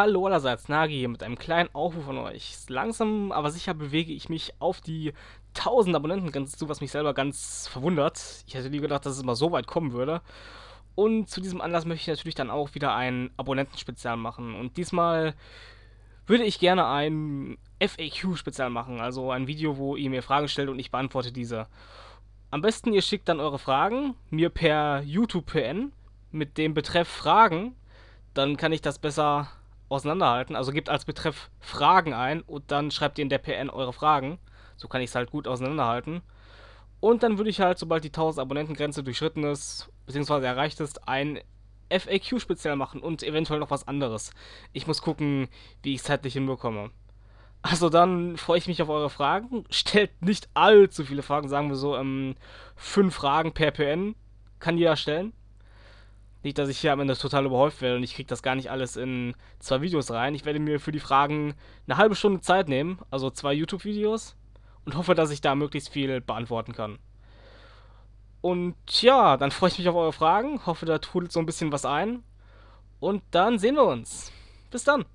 Hallo allerseits, Nagi hier mit einem kleinen Aufruf von euch. Langsam, aber sicher bewege ich mich auf die 1000 Abonnentengrenze zu, was mich selber ganz verwundert. Ich hätte nie gedacht, dass es mal so weit kommen würde. Und zu diesem Anlass möchte ich natürlich dann auch wieder ein Abonnentenspezial machen. Und diesmal würde ich gerne ein FAQ-Spezial machen, also ein Video, wo ihr mir Fragen stellt und ich beantworte diese. Am besten ihr schickt dann eure Fragen mir per YouTube-PN mit dem Betreff Fragen. Dann kann ich das besser auseinanderhalten. Also gebt als Betreff Fragen ein und dann schreibt ihr in der PN eure Fragen. So kann ich es halt gut auseinanderhalten. Und dann würde ich halt, sobald die 1000 Abonnentengrenze durchschritten ist, beziehungsweise erreicht ist, ein FAQ speziell machen und eventuell noch was anderes. Ich muss gucken, wie ich es zeitlich hinbekomme. Also dann freue ich mich auf eure Fragen. Stellt nicht allzu viele Fragen, sagen wir so, ähm, fünf Fragen per PN kann jeder stellen. Nicht, dass ich hier am Ende total überhäuft werde und ich kriege das gar nicht alles in zwei Videos rein. Ich werde mir für die Fragen eine halbe Stunde Zeit nehmen, also zwei YouTube-Videos, und hoffe, dass ich da möglichst viel beantworten kann. Und ja, dann freue ich mich auf eure Fragen, hoffe, da trudelt so ein bisschen was ein. Und dann sehen wir uns. Bis dann.